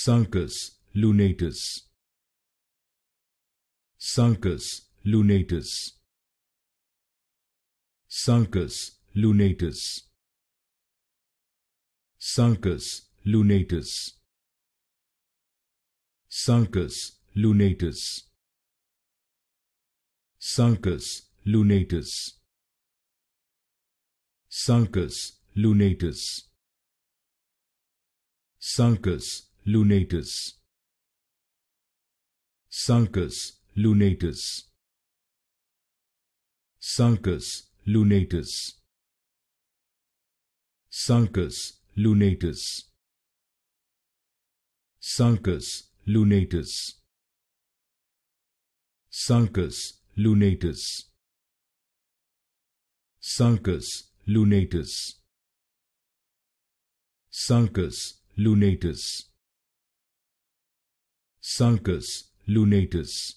sulcus lunatus sulcus lunatus sulcus lunatus sulcus lunatus sulcus lunatus sulcus lunatus sulcus lunatus sulcus lunatus sulcus lunatus sulcus lunatus sulcus lunatus sulcus lunatus sulcus lunatus sulcus lunatus sulcus lunatus sulcus lunatus